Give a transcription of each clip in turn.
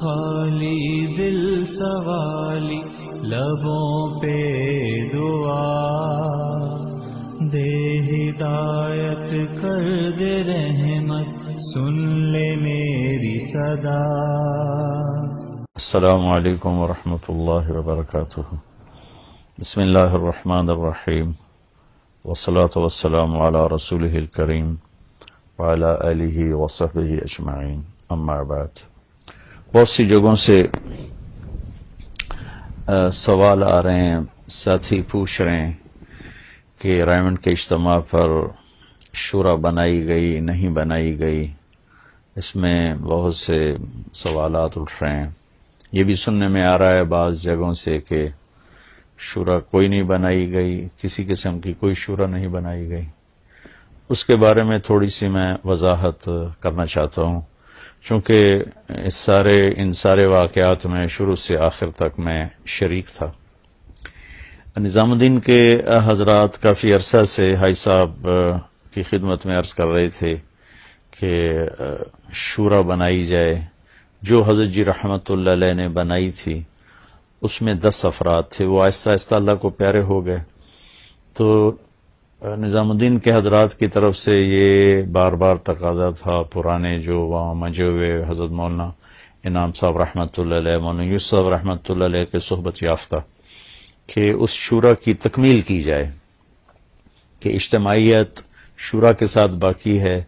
خالی دل سوالی لبوں پہ دعا دے ہدایت کر دے رحمت سن لے میری صدا السلام علیکم ورحمۃ اللہ وبرکاتہ بسم اللہ الرحمن الرحیم وسلۃ والسلام عالا رسول کریم وعلى آله وصحبه أجمعين أما بعد بہت سی جگہوں سے سوال آ رہے ہیں ساتھی پوچھ رہے ہیں کہ رائمنڈ کے اجتماع پر شورا بنائی گئی نہیں بنائی گئی اس میں بہت سے سوالات اٹھ رہے ہیں یہ بھی سننے میں آ رہا ہے بعض جگہوں سے کہ شورا کوئی نہیں بنائی گئی کسی قسم کی کوئی شورا نہیں بنائی گئی اس کے بارے میں تھوڑی سی میں وضاحت کرنا چاہتا ہوں چونکہ اس سارے ان سارے واقعات میں شروع سے آخر تک میں شریک تھا نظام الدین کے حضرات کافی عرصہ سے ہائی صاحب کی خدمت میں عرض کر رہے تھے کہ شورا بنائی جائے جو حضرت جی رحمت اللہ علیہ نے بنائی تھی اس میں دس افراد تھے وہ آہستہ آہستہ اللہ کو پیارے ہو گئے تو نظام الدین کے حضرات کی طرف سے یہ بار بار تقاضا تھا پرانے جو وہاں مجھے ہوئے حضرت مولانا انعام صاحب رحمۃ اللہ علیہ مولویو صاحب رحمۃ اللہ علیہ کے صحبت یافتہ کہ اس شورا کی تکمیل کی جائے کہ اجتماعیت شورا کے ساتھ باقی ہے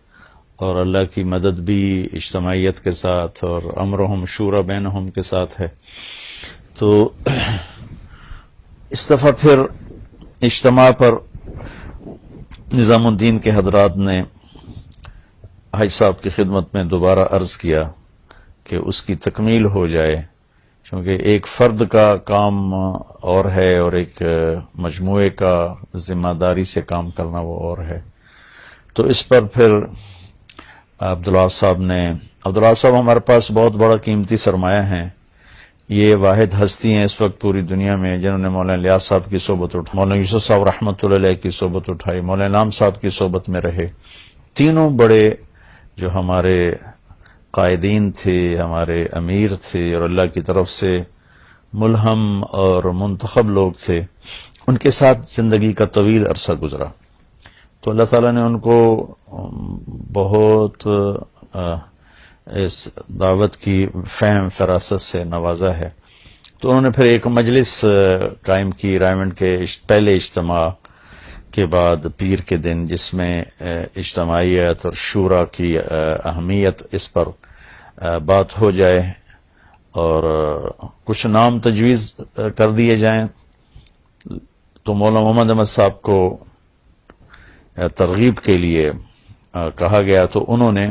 اور اللہ کی مدد بھی اجتماعیت کے ساتھ اور امرحم شورا بین کے ساتھ ہے تو اس دفعہ پھر اجتماع پر نظام الدین کے حضرات نے حج صاحب کی خدمت میں دوبارہ عرض کیا کہ اس کی تکمیل ہو جائے چونکہ ایک فرد کا کام اور ہے اور ایک مجموعے کا ذمہ داری سے کام کرنا وہ اور ہے تو اس پر پھر عبداللہ صاحب نے عبداللہ صاحب ہمارے پاس بہت بڑا قیمتی سرمایہ ہیں یہ واحد ہستی ہیں اس وقت پوری دنیا میں جنہوں نے مولانا صاحب کی صحبت اٹھا مولانا یوسف صاحب رحمۃ اللہ علیہ کی صحبت اٹھائی مولانا نام صاحب کی صحبت میں رہے تینوں بڑے جو ہمارے قائدین تھے ہمارے امیر تھے اور اللہ کی طرف سے ملہم اور منتخب لوگ تھے ان کے ساتھ زندگی کا طویل عرصہ گزرا تو اللہ تعالیٰ نے ان کو بہت اس دعوت کی فہم فراست سے نوازا ہے تو انہوں نے پھر ایک مجلس قائم کی رائمنڈ کے پہلے اجتماع کے بعد پیر کے دن جس میں اجتماعیت اور شورا کی اہمیت اس پر بات ہو جائے اور کچھ نام تجویز کر دیے جائیں تو مولانا محمد احمد صاحب کو ترغیب کے لیے کہا گیا تو انہوں نے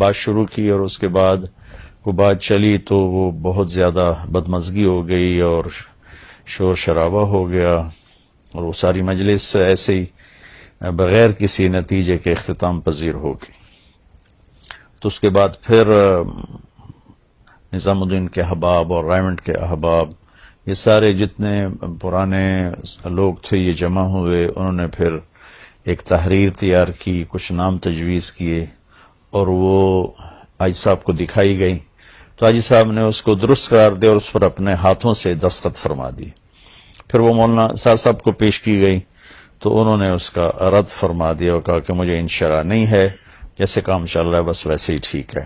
بات شروع کی اور اس کے بعد وہ بات چلی تو وہ بہت زیادہ بدمزگی ہو گئی اور شور شرابہ ہو گیا اور وہ ساری مجلس ایسے ہی بغیر کسی نتیجے کے اختتام پذیر ہو گئی تو اس کے بعد پھر نظام الدین کے احباب اور رائمنٹ کے احباب یہ سارے جتنے پرانے لوگ تھے یہ جمع ہوئے انہوں نے پھر ایک تحریر تیار کی کچھ نام تجویز کیے اور وہ آج صاحب کو دکھائی گئی تو عاج صاحب نے اس کو درست قرار دیا اور اس پر اپنے ہاتھوں سے دستخط فرما دی پھر وہ مولانا سا صاحب کو پیش کی گئی تو انہوں نے اس کا رد فرما دیا اور کہا کہ مجھے انشرا نہیں ہے جیسے کام چل رہا ہے بس ویسے ہی ٹھیک ہے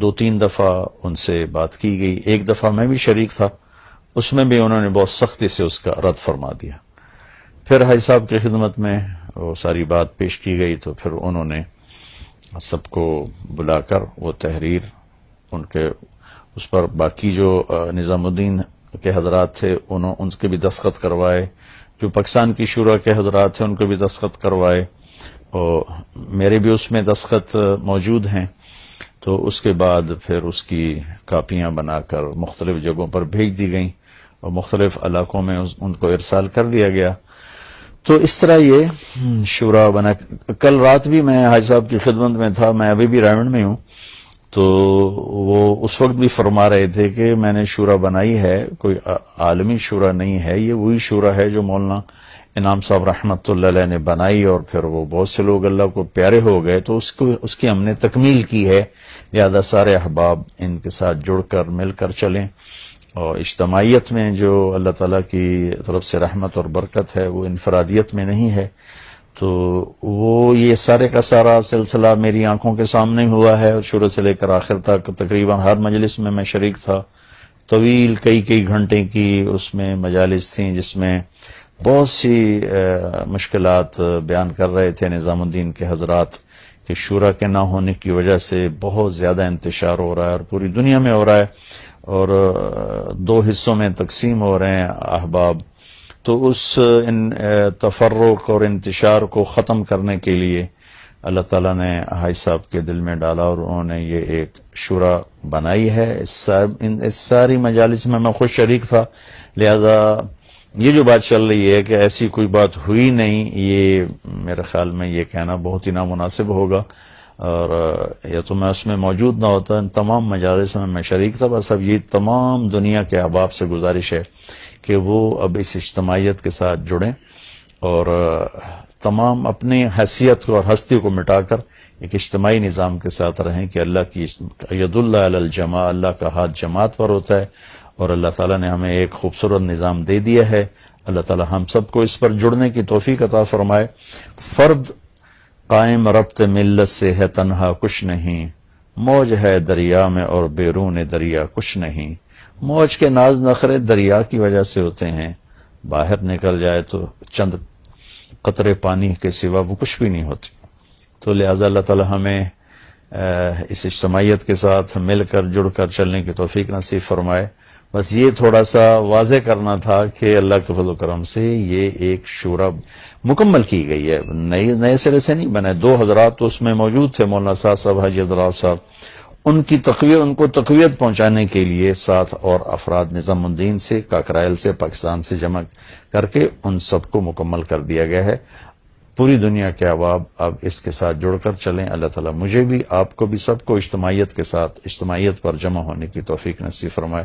دو تین دفعہ ان سے بات کی گئی ایک دفعہ میں بھی شریک تھا اس میں بھی انہوں نے بہت سختی سے اس کا رد فرما دیا پھر حاج صاحب کی خدمت میں وہ ساری بات پیش کی گئی تو پھر انہوں نے سب کو بلا کر وہ تحریر ان کے اس پر باقی جو نظام الدین کے حضرات تھے انہوں ان کے بھی دستخط کروائے جو پاکستان کی شعرا کے حضرات تھے ان کو بھی دستخط کروائے اور میرے بھی اس میں دستخط موجود ہیں تو اس کے بعد پھر اس کی کاپیاں بنا کر مختلف جگہوں پر بھیج دی گئیں اور مختلف علاقوں میں ان کو ارسال کر دیا گیا تو اس طرح یہ شورا بنا کل رات بھی میں حاج صاحب کی خدمت میں تھا میں ابھی بھی رائمنڈ میں ہوں تو وہ اس وقت بھی فرما رہے تھے کہ میں نے شورا بنائی ہے کوئی عالمی شورا نہیں ہے یہ وہی شورا ہے جو مولانا انعام صاحب رحمۃ اللہ علیہ نے بنائی اور پھر وہ بہت سے لوگ اللہ کو پیارے ہو گئے تو اس کو اس کی ہم نے تکمیل کی ہے زیادہ سارے احباب ان کے ساتھ جڑ کر مل کر چلیں اور اجتماعیت میں جو اللہ تعالیٰ کی طرف سے رحمت اور برکت ہے وہ انفرادیت میں نہیں ہے تو وہ یہ سارے کا سارا سلسلہ میری آنکھوں کے سامنے ہوا ہے اور شروع سے لے کر آخر تک تقریباً ہر مجلس میں میں شریک تھا طویل کئی کئی گھنٹے کی اس میں مجالس تھیں جس میں بہت سی مشکلات بیان کر رہے تھے نظام الدین کے حضرات کہ شورا کے نہ ہونے کی وجہ سے بہت زیادہ انتشار ہو رہا ہے اور پوری دنیا میں ہو رہا ہے اور دو حصوں میں تقسیم ہو رہے ہیں احباب تو اس ان تفرق اور انتشار کو ختم کرنے کے لیے اللہ تعالیٰ نے ہائی صاحب کے دل میں ڈالا اور انہوں نے یہ ایک شورا بنائی ہے اس ساری مجالس میں میں خوش شریک تھا لہذا یہ جو بات چل رہی ہے کہ ایسی کوئی بات ہوئی نہیں یہ میرے خیال میں یہ کہنا بہت ہی نامناسب ہوگا اور یا تو میں اس میں موجود نہ ہوتا ان تمام مجالس میں میں شریک تھا بس اب یہ تمام دنیا کے احباب سے گزارش ہے کہ وہ اب اس اجتماعیت کے ساتھ جڑیں اور تمام اپنی حیثیت کو اور ہستی کو مٹا کر ایک اجتماعی نظام کے ساتھ رہیں کہ اللہ کی الجماع اللہ کا ہاتھ جماعت پر ہوتا ہے اور اللہ تعالیٰ نے ہمیں ایک خوبصورت نظام دے دیا ہے اللہ تعالیٰ ہم سب کو اس پر جڑنے کی توفیق عطا فرمائے فرد قائم ربط ملت سے ہے تنہا کچھ نہیں موج ہے دریا میں اور بیرون دریا کچھ نہیں موج کے ناز نخرے دریا کی وجہ سے ہوتے ہیں باہر نکل جائے تو چند قطرے پانی کے سوا وہ کچھ بھی نہیں ہوتی تو لہذا اللہ تعالی ہمیں اس اجتماعیت کے ساتھ مل کر جڑ کر چلنے کی توفیق نصیب فرمائے بس یہ تھوڑا سا واضح کرنا تھا کہ اللہ کے فضل و کرم سے یہ ایک شورا مکمل کی گئی ہے نئے سرے سے نہیں بنے دو حضرات تو اس میں موجود تھے مولانا صاحب صاحب حاجی راؤ صاحب ان کی تقویت ان کو تقویت پہنچانے کے لیے سات اور افراد نظام الدین سے کاکرائل سے پاکستان سے جمع کر کے ان سب کو مکمل کر دیا گیا ہے پوری دنیا کے عواب اب اس کے ساتھ جڑ کر چلیں اللہ تعالیٰ مجھے بھی آپ کو بھی سب کو اجتماعیت کے ساتھ اجتماعیت پر جمع ہونے کی توفیق نصیب فرمائے